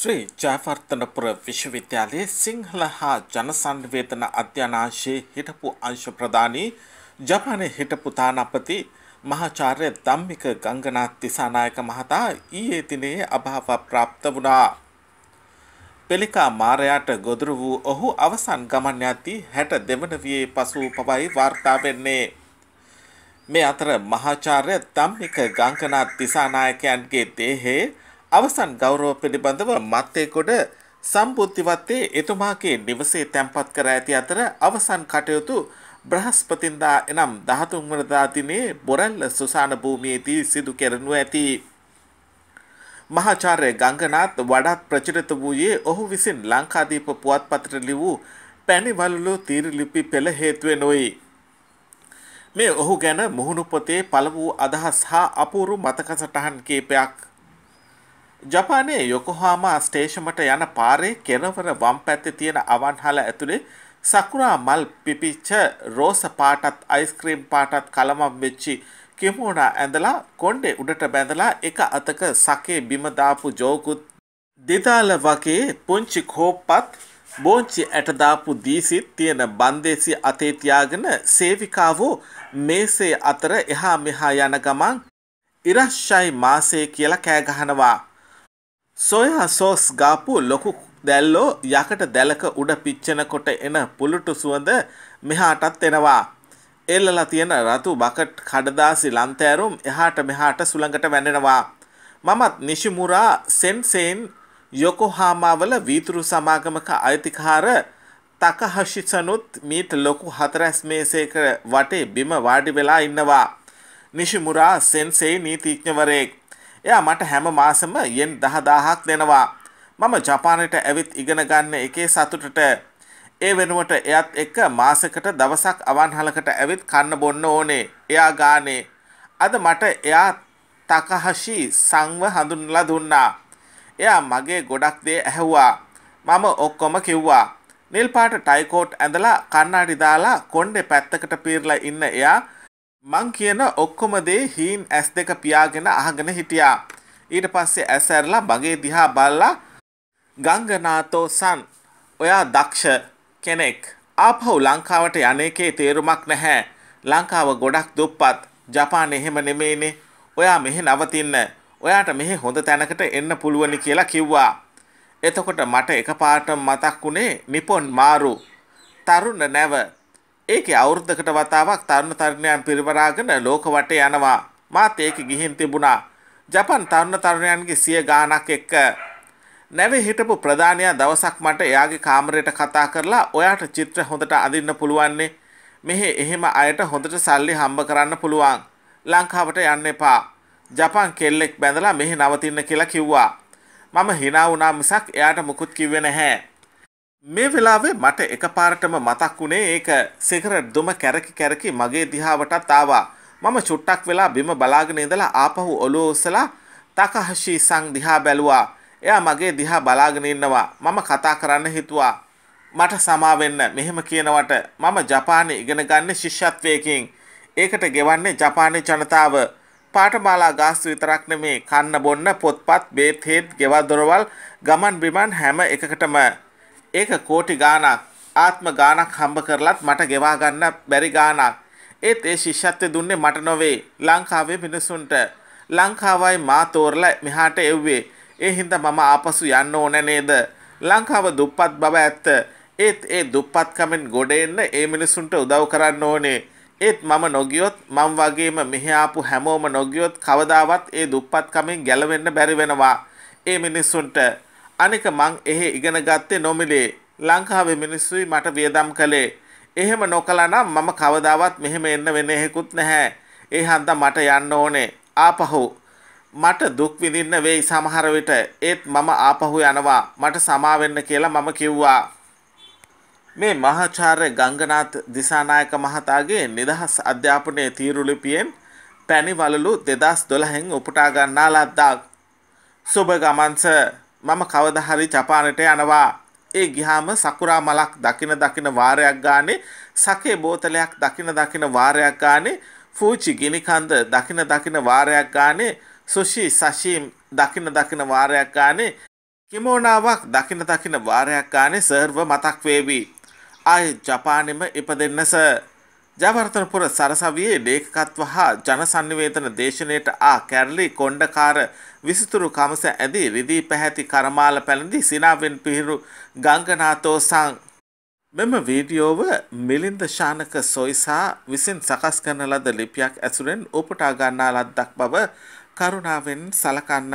ශ්‍රී ජයවර්තනපුර විශ්වවිද්‍යාලයේ සිංහල හා ජනසන්වේදන අධ්‍යනාංශයේ හිටපු අංශ ප්‍රධානී ජපානයේ හිටපු තානාපති මහාචාර්ය ධම්මික ගංගනාත් තිසානායක මහතා ඊයේ දිනේ අභාව ප්‍රාප්ත වුණා. පෙලිකා මාරයාට ගොදුරු වූ ඔහු අවසන් ගමන් යති 62 වන වියේ පසු පවයි වාර්තා වෙන්නේ. මේ අතර මහාචාර්ය ධම්මික ගංගනාත් තිසානායකයන්ගේ දේහේ අවසන් ගෞරව පිළිබඳව මත්තයකොට සම්බුද්ධිවත්තේ එතුමාගේ නිවසේ තැන්පත් කර ඇති අතර අවසන් කටයුතු බ්‍රහස්පතින්දා එනම් දහතුන්වනදා දිනේ බොරැල්ල සුසාන භූමියේදී සිදු කෙරනු ඇති මහාචාර්ය ගංගනාත් වඩාත් ප්‍රචලිත වූයේ ඔහු විසින් ලංකාදීප පුවත්පතට ලිවූ පැණිවලුලු තීරලිපි පෙළ හේතුවෙනොයි. මේ ඔහු ගැන මුහුණු පොතේ පළ වූ අදහස් හා අපූරු මතක සටහන් කීපයක් ජපානයේ යොකොහාමා ස්ටේෂමට යන පාරේ කෙරවර වම් පැත්තේ තියෙන අවන්හල ඇතුලේ සකුරා මල් පිපිච්ච රෝස පාටත් අයිස්ක්‍රීම් පාටත් කලමම් වෙච්චි කිමුණා ඇඳලා කොණ්ඩේ උඩට බැඳලා එක අතක සකේ බිම දාපු ජෝකුත් දෙදාල වගේ පුංචි කෝප්පත් බෝංචි ඇට දාපු දීසිත් තියෙන බන්දේසි අතේ තියාගෙන සේවිකාවෝ මේසේ අතර එහා මෙහා යන ගමන් ඉරශ්ෂයි මාසේ කියලා කෑ ගහනවා සොයා සෝස් ගාපු ලොකු දැල්ලෝ යකට දැලක උඩ පිච්චෙනකොට එන පුලුටු සුවඳ මෙහාටත් එනවා. එල්ලලා තියෙන රතු බකට් කඩදාසි ලන්තෑරුම් එහාට මෙහාට සුළඟට වැනෙනවා. මමත් නිශිමුරා සෙන්සෙන් යොකොහාමාවල වීතුරු සමාගමක අයිතිකාර තකහශිසනුත් මීට ලොකු හතරැස් මේසේක වටේ බිම වාඩි වෙලා ඉන්නවා. නිශිමුරා සෙන්සේ නීතිඥවරයෙක්. එයා මට හැම මාසම යෙන් දහ දාහක් දෙනවා. මම ජපානයට ඇවිත් ඉගෙන ගන්න එකේ සතුටට ඒ වෙනුවට එයත් එක්ක මාසකට දවසක් අවන්හලකට ඇවිත් කන්න බොන්න ඕනේ. එයා ගානේ. අද මට එයා තකහශි සංව හඳුන්ලා දුන්නා. එයා මගේ ගොඩක් දේ ඇහැව්වා. මම ඔක්කොම කිව්වා. නිල් පාට ටයිකෝට් ඇඳලා කන්නාඩි දාලා කොණ්ඩේ පැත්තකට පීරලා ඉන්න එයා මං කියන ඔක්කොම දේ හීන් ඇස් දෙක පියාගෙන අහගෙන හිටියා. ඊට පස්සේ ඇසැරලා බගේ දිහා බල්ලා ගංගනාතෝ සන් ඔයා දක්ෂ කෙනෙක්. ආපහු ලංකාවට යනකේ තේරුමක් නැහැ. ලංකාව ගොඩක් දුප්පත් ජපාන එහෙම නෙමේනේ. ඔයා මෙහෙ නවතින්න. ඔයාට මෙහෙ හොඳ තැනකට එන්න පුළුවනි කියලා කිව්වා. එතකොට මට එකපාරට මතක් වුණේ නිපොන් මාරු. තරුණ නැව ඒක අවුරුද්ධකට වතාවක් තරුණ තරුණයන් පිරිවරාගෙන ලෝක වටේ යනවා. මාත් ඒක ගිහින් තිබුණා. ජපන් තරුණ තරුණයන්ගේ සිය ගාණක් එක්ක නැවේ හිටපු ප්‍රධානයා දවසක් මට එයාගේ කාමරයට කතා කරලා ඔයාට චිත්‍ර හොඳට අඳින්න පුළුවන්නේ. මෙහෙ එහෙම අයට හොඳට සල්ලි හම්බ කරන්න පුළුවන්. ලංකාවට යන්න එපා. ජපන් කෙල්ලෙක් බැඳලා මෙහි නවතින්න කියලා කිව්වා. මම හිනා වුණා මිසක් එයාට මුකුත් කිව්වේ නැහැ. මේ වෙලාවේ මට එකපාරටම මතක් වුණේ ඒක සිගරට් දුම කැරකි කැරකි මගේ දිහාවටත් ආවා. මම චුට්ටක් වෙලා බිම බලාගෙන ඉඳලා ආපහු ඔලුව ඔසලා තකහෂි සං දිහා බැලුවා. එයා මගේ දිහා බලාගෙන ඉන්නවා. මම කතා කරන්න හිතුවා. මට සමාවෙන්න මෙහෙම කියනවට මම ජපානය ඉගෙන ගන්න ශිෂ්‍යත්වයකින්. ඒකට ගෙවන්නේ ජපානය ජනතාව. පාටමාලා ගාස්තු විතරක් නෙමේ කන්න බොන්න පොත්පත් බේත් හේත් ගෙවල් දොරවල් ගමන් බිමන් හැම එකකටම ඒක කෝටි ගානක් ආත්ම ගානක් හම්බ කරලත් මට ගෙවා ගන්න බැරි ගානක්. ඒත් ඒ ශිෂ්‍යත්වය දුන්නේ මට නොවේ. ලංකාවේ මිනිසුන්ට ලංකාවයි මා තෝරලා මෙහාට එව්වේ. ඒ හින්දා මම ආපසු යන්න ඕන නේද? ලංකාව දුප්පත් බව ඇත්ත. ඒත් ඒ දුප්පත්කමෙන් ගොඩ එන්න ඒ මිනිසුන්ට උදව් කරන්න ඕනේ. ඒත් මම නොගියොත් මම වගේම මෙහි ආපු හැමෝම නොගියොත් කවදාවත් ඒ දුප්පත්කමෙන් ගැලවෙන්න බැරි වෙනවා. ඒ මිනිසුන්ට අනික මං එහෙ ඉගෙන ගත්තේ නොමිලේ ලංකාවේ මිනිස්සුයි මට වියදම් කළේ. එහෙම නොකළනම් මම කවදාවත් මෙහෙම එන්න වෙන එහෙකුත් නැහැ. ඒ හන්දා මට යන්න ඕනේ. ආපහු. මට දුක් විඳින්න වෙයි සමහර විට. ඒත් මම ආපහු යනවා. මට සමා වෙන්න කියලා මම කිව්වා. මේ මහාචාර්ය ගංගනාත් දිසානායක මහතාගේ නිදහස් අධ්‍යාපනයේ තීරු ලිපියෙන් පැණිවලලු 2012න් උපුටා ගන්නා ලද්දක්. සුබ ගමන් සර් මම කවදා හරි ජපානට යනවා. ඒ ගිහාම සකුරා මලක් දකින දකින වාරයක් ගානේ සකේ බෝතලයක් දකින දකින වාරයක් ගානේ ෆූචි ගිනි කන්ද දකින දකින වාරයක් ගානේ සුෂි සෂීම් දකින දකින වාරයක් ගානේ කිමෝනාවක් දකින දකින වාරයක් ගානේ සර්ව මතක් වේවි. ආයේ ජපානෙම ඉපදෙන්න සර් ජයවර්තනපුර සරසවියේ ලේඛකත්ව හා ජන සන්නිවේදන දේශනයට ආ කැරලි කොණ්ඩකාර විසිතුරු කමස ඇදී රිදී පැහැති කරමාල පැළඳි සිනාවෙන් පිහිරු ගංගනාතෝසං මෙම වීඩියෝව මිලින්ද ශානක සොයිසා විසින් සකස් කරන ලද ලිපියක් ඇසුරෙන් උපුටා ගන්නා ලද්දක් බව කරුණාවෙන් සලකන්න